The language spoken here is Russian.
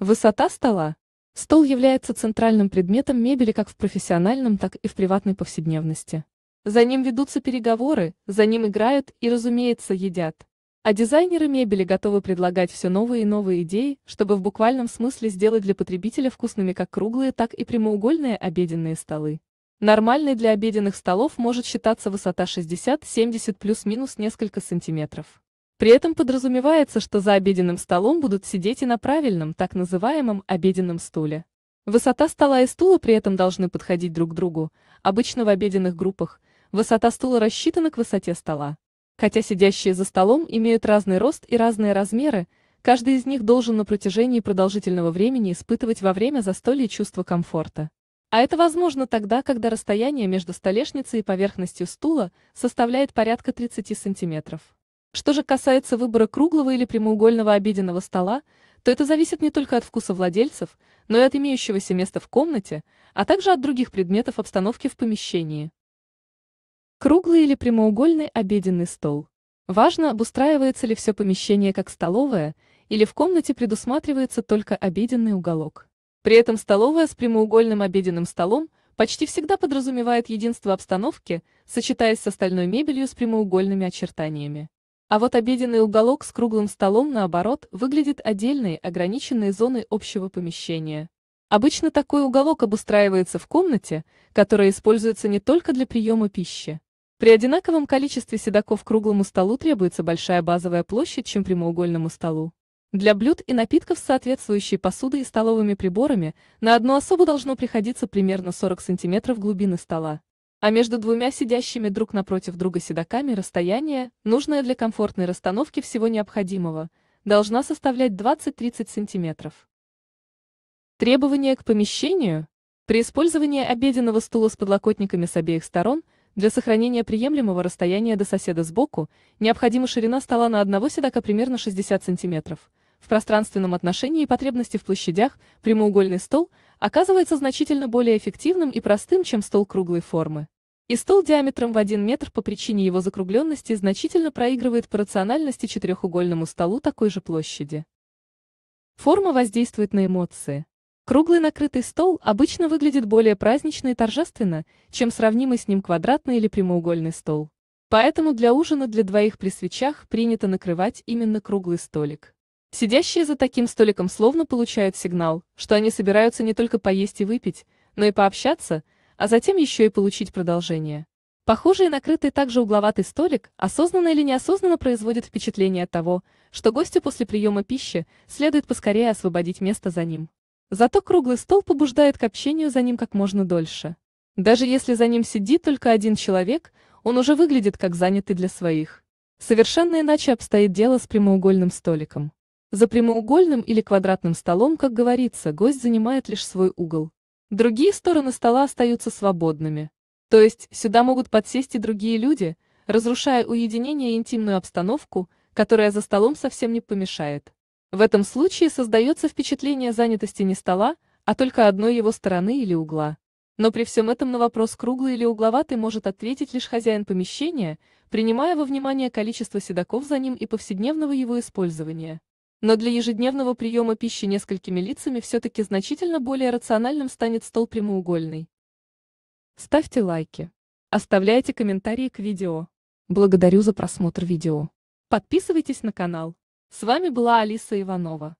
Высота стола. Стол является центральным предметом мебели как в профессиональном, так и в приватной повседневности. За ним ведутся переговоры, за ним играют и, разумеется, едят. А дизайнеры мебели готовы предлагать все новые и новые идеи, чтобы в буквальном смысле сделать для потребителя вкусными как круглые, так и прямоугольные обеденные столы. Нормальной для обеденных столов может считаться высота 60-70 плюс-минус несколько сантиметров. При этом подразумевается, что за обеденным столом будут сидеть и на правильном, так называемом, обеденном стуле. Высота стола и стула при этом должны подходить друг к другу. Обычно в обеденных группах высота стула рассчитана к высоте стола. Хотя сидящие за столом имеют разный рост и разные размеры, каждый из них должен на протяжении продолжительного времени испытывать во время застолья чувство комфорта. А это возможно тогда, когда расстояние между столешницей и поверхностью стула составляет порядка 30 сантиметров. Что же касается выбора круглого или прямоугольного обеденного стола, то это зависит не только от вкуса владельцев, но и от имеющегося места в комнате, а также от других предметов обстановки в помещении. Круглый или прямоугольный обеденный стол. Важно, обустраивается ли все помещение как столовая, или в комнате предусматривается только обеденный уголок. При этом столовая с прямоугольным обеденным столом почти всегда подразумевает единство обстановки, сочетаясь с остальной мебелью с прямоугольными очертаниями. А вот обеденный уголок с круглым столом, наоборот, выглядит отдельной, ограниченной зоной общего помещения. Обычно такой уголок обустраивается в комнате, которая используется не только для приема пищи. При одинаковом количестве седаков круглому столу требуется большая базовая площадь, чем прямоугольному столу. Для блюд и напитков с соответствующей посудой и столовыми приборами на одну особу должно приходиться примерно 40 см глубины стола. А между двумя сидящими друг напротив друга седаками расстояние, нужное для комфортной расстановки всего необходимого, должна составлять 20-30 см. Требования к помещению. При использовании обеденного стула с подлокотниками с обеих сторон для сохранения приемлемого расстояния до соседа сбоку необходима ширина стола на одного седака примерно 60 см. В пространственном отношении потребности в площадях прямоугольный стол оказывается значительно более эффективным и простым, чем стол круглой формы и стол диаметром в 1 метр по причине его закругленности значительно проигрывает по рациональности четырехугольному столу такой же площади. Форма воздействует на эмоции. Круглый накрытый стол обычно выглядит более празднично и торжественно, чем сравнимый с ним квадратный или прямоугольный стол. Поэтому для ужина для двоих при свечах принято накрывать именно круглый столик. Сидящие за таким столиком словно получают сигнал, что они собираются не только поесть и выпить, но и пообщаться – а затем еще и получить продолжение. Похожий накрытый также угловатый столик осознанно или неосознанно производит впечатление от того, что гостю после приема пищи следует поскорее освободить место за ним. Зато круглый стол побуждает к общению за ним как можно дольше. Даже если за ним сидит только один человек, он уже выглядит как занятый для своих. Совершенно иначе обстоит дело с прямоугольным столиком. За прямоугольным или квадратным столом, как говорится, гость занимает лишь свой угол. Другие стороны стола остаются свободными. То есть сюда могут подсесть и другие люди, разрушая уединение и интимную обстановку, которая за столом совсем не помешает. В этом случае создается впечатление занятости не стола, а только одной его стороны или угла. Но при всем этом на вопрос круглый или угловатый может ответить лишь хозяин помещения, принимая во внимание количество седаков за ним и повседневного его использования. Но для ежедневного приема пищи несколькими лицами все-таки значительно более рациональным станет стол прямоугольный. Ставьте лайки. Оставляйте комментарии к видео. Благодарю за просмотр видео. Подписывайтесь на канал. С вами была Алиса Иванова.